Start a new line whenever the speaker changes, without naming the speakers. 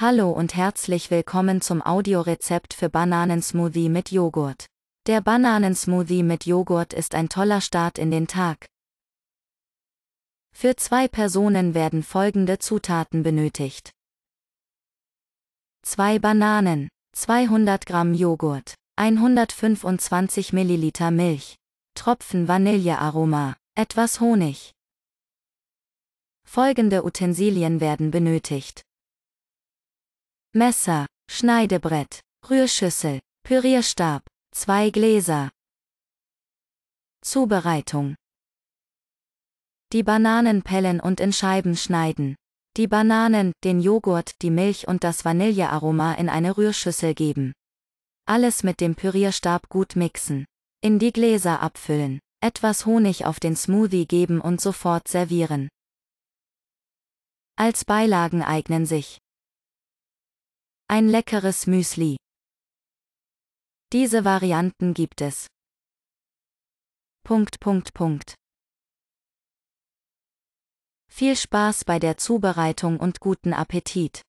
Hallo und herzlich willkommen zum Audiorezept für Bananensmoothie mit Joghurt. Der Bananensmoothie mit Joghurt ist ein toller Start in den Tag. Für zwei Personen werden folgende Zutaten benötigt. 2 Bananen, 200 Gramm Joghurt, 125 Milliliter Milch, Tropfen Vanillearoma, etwas Honig. Folgende Utensilien werden benötigt. Messer, Schneidebrett, Rührschüssel, Pürierstab, zwei Gläser. Zubereitung. Die Bananen pellen und in Scheiben schneiden. Die Bananen, den Joghurt, die Milch und das Vanillearoma in eine Rührschüssel geben. Alles mit dem Pürierstab gut mixen. In die Gläser abfüllen, etwas Honig auf den Smoothie geben und sofort servieren. Als Beilagen eignen sich
ein leckeres Müsli. Diese Varianten gibt es. Punkt, Punkt, Punkt. Viel Spaß bei der Zubereitung und guten Appetit!